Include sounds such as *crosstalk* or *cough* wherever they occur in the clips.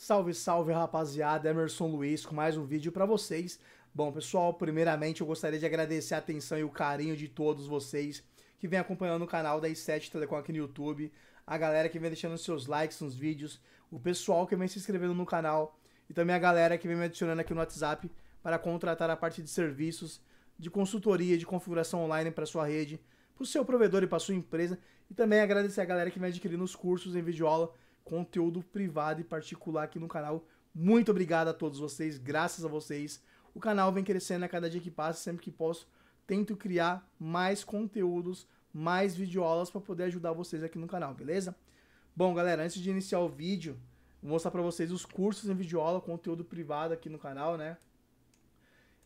Salve, salve, rapaziada. Emerson Luiz com mais um vídeo para vocês. Bom, pessoal, primeiramente eu gostaria de agradecer a atenção e o carinho de todos vocês que vem acompanhando o canal da i7 Telecom aqui no YouTube, a galera que vem deixando seus likes nos vídeos, o pessoal que vem se inscrevendo no canal e também a galera que vem me adicionando aqui no WhatsApp para contratar a parte de serviços, de consultoria, de configuração online para sua rede, para o seu provedor e para sua empresa. E também agradecer a galera que vem adquirindo os cursos em videoaula conteúdo privado e particular aqui no canal. Muito obrigado a todos vocês, graças a vocês. O canal vem crescendo a cada dia que passa, sempre que posso, tento criar mais conteúdos, mais videoaulas para poder ajudar vocês aqui no canal, beleza? Bom, galera, antes de iniciar o vídeo, vou mostrar para vocês os cursos em videoaula, conteúdo privado aqui no canal, né?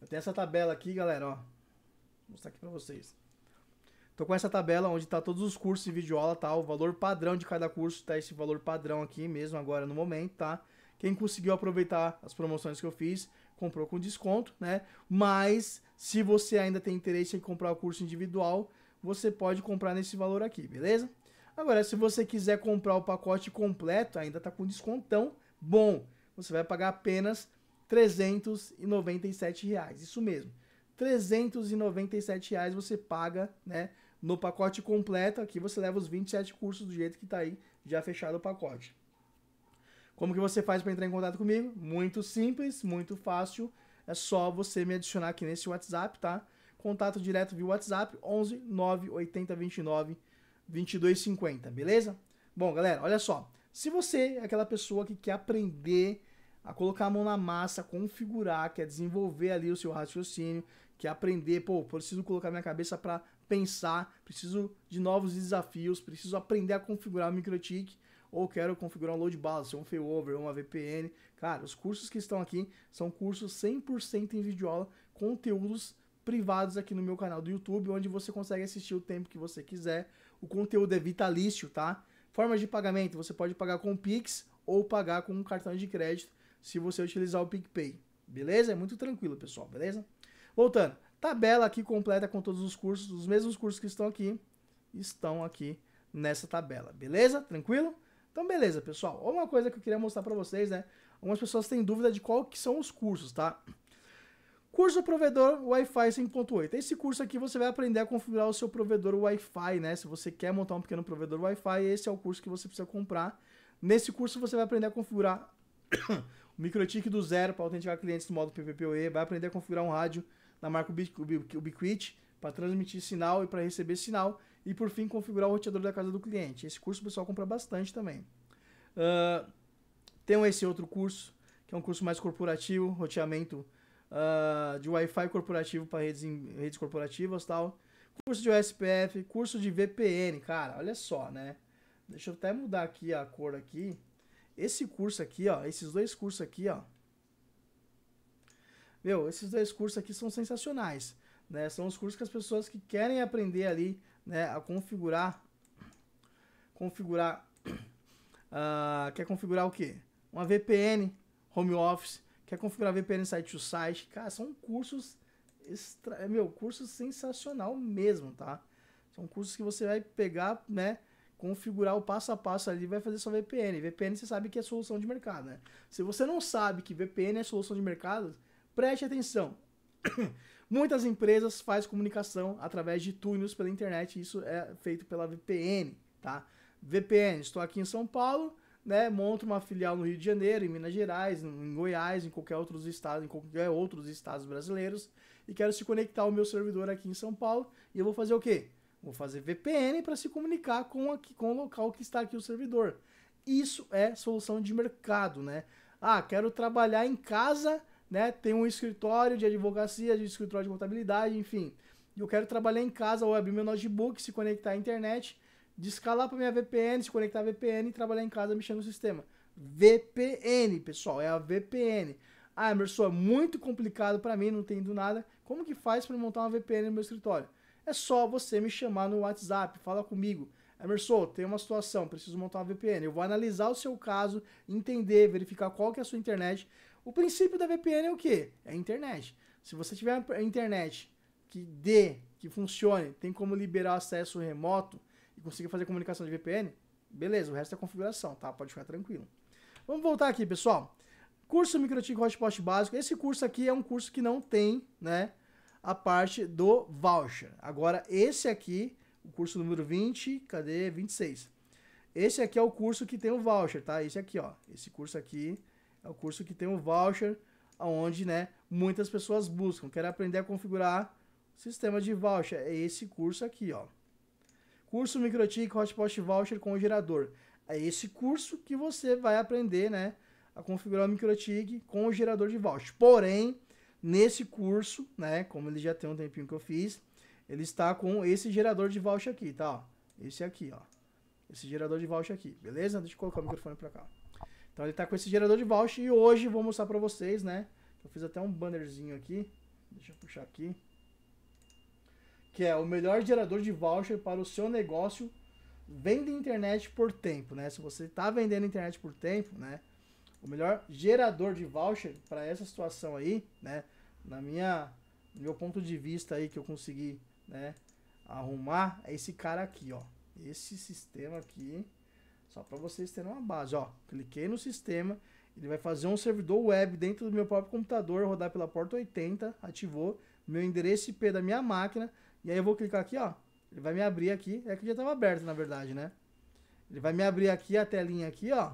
Eu tenho essa tabela aqui, galera, ó. Vou mostrar aqui para vocês com essa tabela onde está todos os cursos de videoaula, tá? O valor padrão de cada curso, tá? Esse valor padrão aqui mesmo agora no momento, tá? Quem conseguiu aproveitar as promoções que eu fiz, comprou com desconto, né? Mas se você ainda tem interesse em comprar o curso individual, você pode comprar nesse valor aqui, beleza? Agora, se você quiser comprar o pacote completo, ainda tá com descontão bom. Você vai pagar apenas R$ Reais, isso mesmo. R$ reais você paga, né? No pacote completo, aqui você leva os 27 cursos do jeito que está aí, já fechado o pacote. Como que você faz para entrar em contato comigo? Muito simples, muito fácil. É só você me adicionar aqui nesse WhatsApp, tá? Contato direto via WhatsApp 11 9 80 29 22 50, beleza? Bom, galera, olha só. Se você é aquela pessoa que quer aprender a colocar a mão na massa, configurar, quer desenvolver ali o seu raciocínio, quer aprender, pô, preciso colocar minha cabeça para pensar, preciso de novos desafios, preciso aprender a configurar o MikroTik ou quero configurar um load balancer, um failover, uma VPN. Cara, os cursos que estão aqui são cursos 100% em videoaula, conteúdos privados aqui no meu canal do YouTube, onde você consegue assistir o tempo que você quiser. O conteúdo é vitalício, tá? Formas de pagamento, você pode pagar com Pix ou pagar com um cartão de crédito se você utilizar o PicPay. Beleza? É muito tranquilo, pessoal, beleza? Voltando, tabela aqui completa com todos os cursos, os mesmos cursos que estão aqui, estão aqui nessa tabela, beleza? Tranquilo? Então, beleza, pessoal. Uma coisa que eu queria mostrar para vocês, né? Algumas pessoas têm dúvida de qual que são os cursos, tá? Curso provedor Wi-Fi 5.8. Esse curso aqui você vai aprender a configurar o seu provedor Wi-Fi, né? Se você quer montar um pequeno provedor Wi-Fi, esse é o curso que você precisa comprar. Nesse curso você vai aprender a configurar *coughs* o MikroTik do zero para autenticar clientes no modo PPPoE, vai aprender a configurar um rádio na marca Ubiquiti para transmitir sinal e para receber sinal e por fim configurar o roteador da casa do cliente. Esse curso o pessoal compra bastante também. Uh, tem esse outro curso, que é um curso mais corporativo, roteamento uh, de Wi-Fi corporativo para redes, redes corporativas tal. Curso de USPF, curso de VPN, cara, olha só, né? Deixa eu até mudar aqui a cor aqui. Esse curso aqui, ó, esses dois cursos aqui, ó, meu, esses dois cursos aqui são sensacionais. Né? São os cursos que as pessoas que querem aprender ali né, a configurar. Configurar. Uh, *coughs* quer configurar o quê? Uma VPN, home office, quer configurar VPN site to site. Cara, são cursos extra... meu, curso sensacional mesmo, tá? São cursos que você vai pegar, né? Configurar o passo a passo ali vai fazer sua VPN. VPN você sabe que é solução de mercado, né? Se você não sabe que VPN é solução de mercado, Preste atenção. *coughs* Muitas empresas fazem comunicação através de túneis pela internet, isso é feito pela VPN, tá? VPN, estou aqui em São Paulo, né? Monto uma filial no Rio de Janeiro, em Minas Gerais, em Goiás, em qualquer outros estado, em qualquer outros estados brasileiros, e quero se conectar ao meu servidor aqui em São Paulo, e eu vou fazer o quê? Vou fazer VPN para se comunicar com aqui com o local que está aqui o servidor. Isso é solução de mercado, né? Ah, quero trabalhar em casa né? Tem um escritório de advocacia, de escritório de contabilidade, enfim. Eu quero trabalhar em casa ou abrir meu notebook, se conectar à internet, descalar para minha VPN, se conectar à VPN e trabalhar em casa mexendo no sistema. VPN, pessoal, é a VPN. Ah, Emerson, é muito complicado para mim, não entendo nada. Como que faz para montar uma VPN no meu escritório? É só você me chamar no WhatsApp, fala comigo. Emerson, tem uma situação, preciso montar uma VPN. Eu vou analisar o seu caso, entender, verificar qual que é a sua internet. O princípio da VPN é o quê? É a internet. Se você tiver a internet que dê, que funcione, tem como liberar acesso remoto e conseguir fazer comunicação de VPN, beleza, o resto é configuração, tá? Pode ficar tranquilo. Vamos voltar aqui, pessoal. Curso Microtik Hotspot básico. Esse curso aqui é um curso que não tem, né, a parte do voucher. Agora esse aqui, o curso número 20, cadê? 26. Esse aqui é o curso que tem o voucher, tá? Esse aqui, ó. Esse curso aqui é o curso que tem o voucher, onde né, muitas pessoas buscam. Quero aprender a configurar sistema de voucher. É esse curso aqui, ó. Curso MicroTik Hotspot Voucher com gerador. É esse curso que você vai aprender, né? A configurar o MicroTik com o gerador de voucher. Porém, nesse curso, né? Como ele já tem um tempinho que eu fiz, ele está com esse gerador de voucher aqui, tá? Ó. Esse aqui, ó. Esse gerador de voucher aqui, beleza? Deixa eu colocar o microfone para cá. Então ele tá com esse gerador de voucher e hoje vou mostrar para vocês, né? Eu fiz até um bannerzinho aqui. Deixa eu puxar aqui. Que é o melhor gerador de voucher para o seu negócio. Venda internet por tempo, né? Se você está vendendo internet por tempo, né? O melhor gerador de voucher para essa situação aí, né? Na minha, no meu ponto de vista aí que eu consegui, né? Arrumar é esse cara aqui, ó. Esse sistema aqui. Só para vocês terem uma base. Ó, cliquei no sistema, ele vai fazer um servidor web dentro do meu próprio computador, rodar pela porta 80, ativou meu endereço IP da minha máquina, e aí eu vou clicar aqui, ó, ele vai me abrir aqui, é que já estava aberto na verdade, né? Ele vai me abrir aqui a telinha aqui, ó.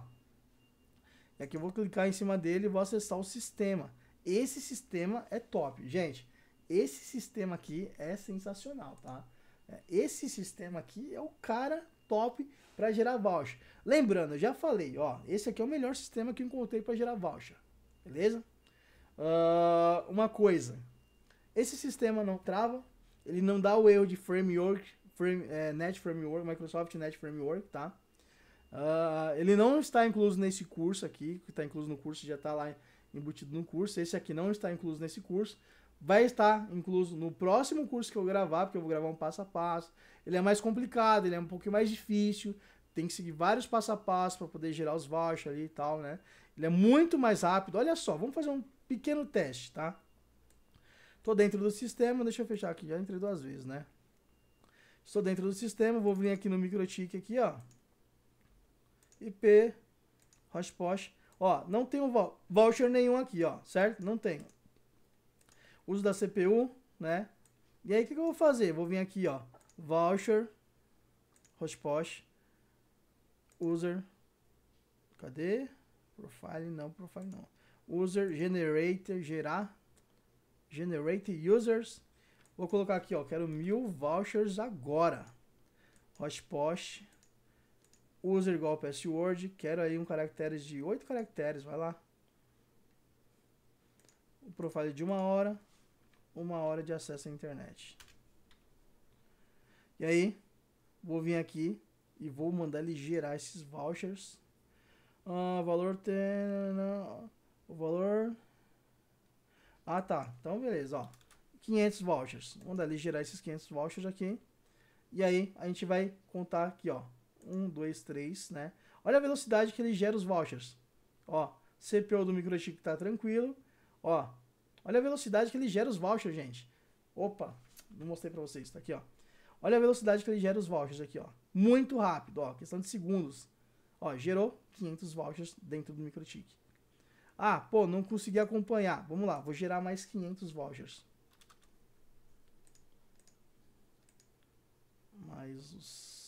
E aqui eu vou clicar em cima dele e vou acessar o sistema. Esse sistema é top, gente. Esse sistema aqui é sensacional, tá? É, esse sistema aqui é o cara top para gerar voucher. Lembrando, eu já falei, ó, esse aqui é o melhor sistema que encontrei para gerar voucher, beleza? Uh, uma coisa, esse sistema não trava, ele não dá o erro de framework, frame, é, net framework, Microsoft Net Framework, tá? Uh, ele não está incluso nesse curso aqui, que está incluso no curso, já está lá embutido no curso. Esse aqui não está incluso nesse curso, vai estar incluso no próximo curso que eu gravar, porque eu vou gravar um passo a passo. Ele é mais complicado, ele é um pouco mais difícil, tem que seguir vários passo a passo para poder gerar os vouchers ali e tal, né? Ele é muito mais rápido. Olha só, vamos fazer um pequeno teste, tá? Tô dentro do sistema, deixa eu fechar aqui, já entrei duas vezes, né? Estou dentro do sistema, vou vir aqui no MicroTik aqui, ó. IP, hotspot. Ó, não tem um voucher nenhum aqui, ó, certo? Não tem uso da CPU, né? E aí o que, que eu vou fazer? Vou vir aqui, ó, voucher, hotspot, user, cadê? Profile não, profile não. User, generator, gerar, generate users. Vou colocar aqui, ó, quero mil vouchers agora. Hotspot, user igual password, quero aí um caracteres de oito caracteres, vai lá. O profile de uma hora, uma hora de acesso à internet. E aí, vou vir aqui e vou mandar ele gerar esses vouchers. Ah, valor tem. O valor. Ah, tá. Então, beleza, ó. 500 vouchers. Vou mandar ele gerar esses 500 vouchers aqui. E aí, a gente vai contar aqui, ó. 1, 2, 3, né? Olha a velocidade que ele gera os vouchers. Ó, CPU do microchip tá tranquilo. Ó, Olha a velocidade que ele gera os vouchers, gente. Opa, não mostrei para vocês, tá aqui, ó. Olha a velocidade que ele gera os vouchers aqui, ó. Muito rápido, ó, questão de segundos. Ó, gerou 500 vouchers dentro do MicroTik. Ah, pô, não consegui acompanhar. Vamos lá, vou gerar mais 500 vouchers. Mais os...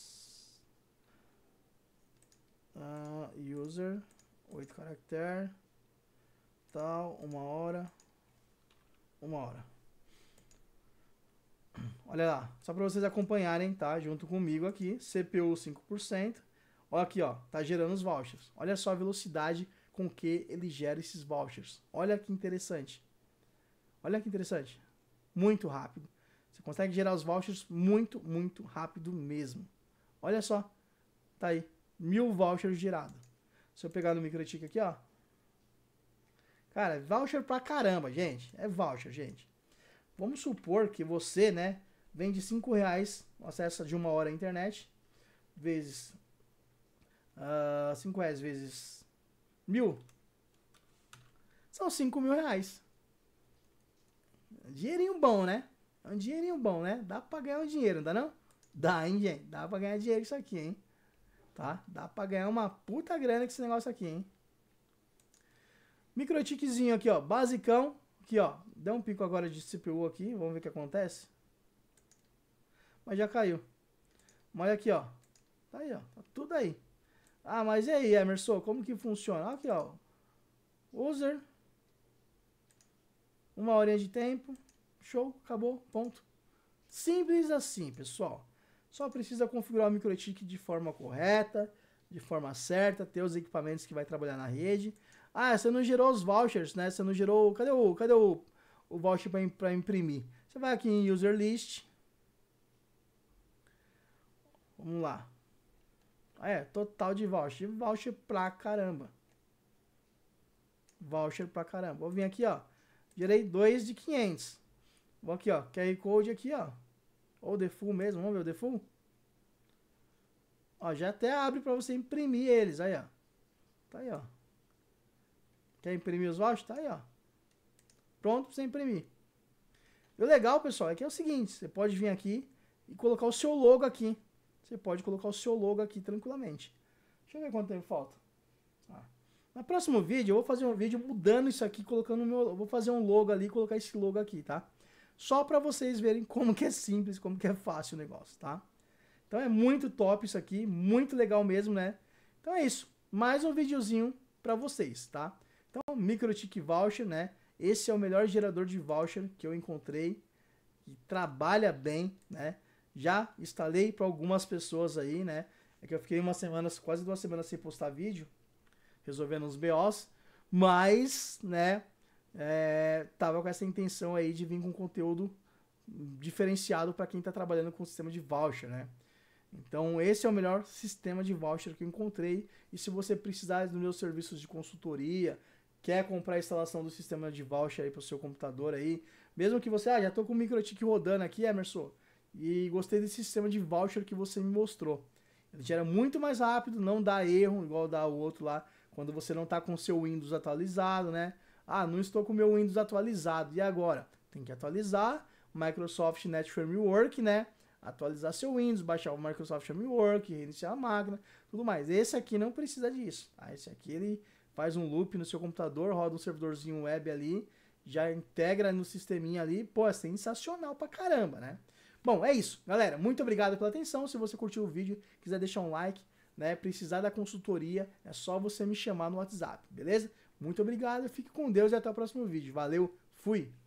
Uh, user, 8 caracteres, tal, uma hora, uma hora. Olha lá, só para vocês acompanharem, tá? Junto comigo aqui, CPU 5%. Olha aqui, ó, tá gerando os vouchers. Olha só a velocidade com que ele gera esses vouchers. Olha que interessante. Olha que interessante. Muito rápido. Você consegue gerar os vouchers muito, muito rápido mesmo. Olha só, tá aí, mil vouchers gerados. Se eu pegar no MicroTik aqui, ó, Cara, é voucher pra caramba, gente. É voucher, gente. Vamos supor que você, né, vende 5 reais, acessa de uma hora a internet, vezes 5 uh, ah, reais vezes mil, são 5 mil reais. Dinheirinho bom, né? É um dinheirinho bom, né? Dá pra ganhar um dinheiro, não dá não? Dá, hein, gente? Dá pra ganhar dinheiro isso aqui, hein? Tá? Dá pra ganhar uma puta grana com esse negócio aqui, hein? Microtikzinho aqui, ó. Basicão. Aqui, ó. Dá um pico agora de CPU aqui. Vamos ver o que acontece. Mas já caiu. Mas olha aqui, ó. Tá aí, ó. Tá tudo aí. Ah, mas e aí, Emerson? Como que funciona? Aqui, ó. User. Uma horinha de tempo. Show. Acabou. Ponto. Simples assim, pessoal. Só precisa configurar o microtik de forma correta, de forma certa, ter os equipamentos que vai trabalhar na rede. Ah, você não gerou os vouchers, né? Você não gerou. Cadê o, cadê o, o voucher para imprimir? Você vai aqui em User List. Vamos lá. É, total de voucher. Voucher pra caramba. Voucher pra caramba. Vou vir aqui, ó. Gerei dois de 500. Vou aqui, ó. QR Code aqui, ó. Ou default mesmo. Vamos ver o default? Ó, já até abre pra você imprimir eles. Aí, ó. Tá aí, ó. Quer imprimir os vouchers? Tá aí, ó. Pronto para você imprimir. E o legal, pessoal, é que é o seguinte, você pode vir aqui e colocar o seu logo aqui. Você pode colocar o seu logo aqui tranquilamente. Deixa eu ver quanto tempo falta. Ah. No próximo vídeo, eu vou fazer um vídeo mudando isso aqui, colocando o meu... Vou fazer um logo ali e colocar esse logo aqui, tá? Só para vocês verem como que é simples, como que é fácil o negócio, tá? Então é muito top isso aqui, muito legal mesmo, né? Então é isso. Mais um videozinho para vocês, tá? Então, MicroTik Voucher, né? Esse é o melhor gerador de voucher que eu encontrei, que trabalha bem, né? Já instalei para algumas pessoas aí, né? É que eu fiquei umas semanas, quase duas semanas sem postar vídeo, resolvendo uns BOs, mas, né, é, tava com essa intenção aí de vir com conteúdo diferenciado para quem está trabalhando com o sistema de voucher, né? Então, esse é o melhor sistema de voucher que eu encontrei. E se você precisar dos meus serviços de consultoria, quer comprar a instalação do sistema de voucher aí para o seu computador aí, mesmo que você, ah, já estou com o MikroTik rodando aqui, Emerson, e gostei desse sistema de voucher que você me mostrou. Ele gera muito mais rápido, não dá erro igual dá o outro lá, quando você não está com o seu Windows atualizado, né? Ah, não estou com o meu Windows atualizado, e agora? Tem que atualizar, Microsoft Net Framework, né? Atualizar seu Windows, baixar o Microsoft Framework, reiniciar a máquina, tudo mais. Esse aqui não precisa disso. Ah, esse aqui ele faz um loop no seu computador, roda um servidorzinho web ali, já integra no sisteminha ali. Pô, é sensacional pra caramba, né? Bom, é isso, galera. Muito obrigado pela atenção. Se você curtiu o vídeo, quiser deixar um like, né, precisar da consultoria, é só você me chamar no WhatsApp, beleza? Muito obrigado, fique com Deus e até o próximo vídeo. Valeu, fui!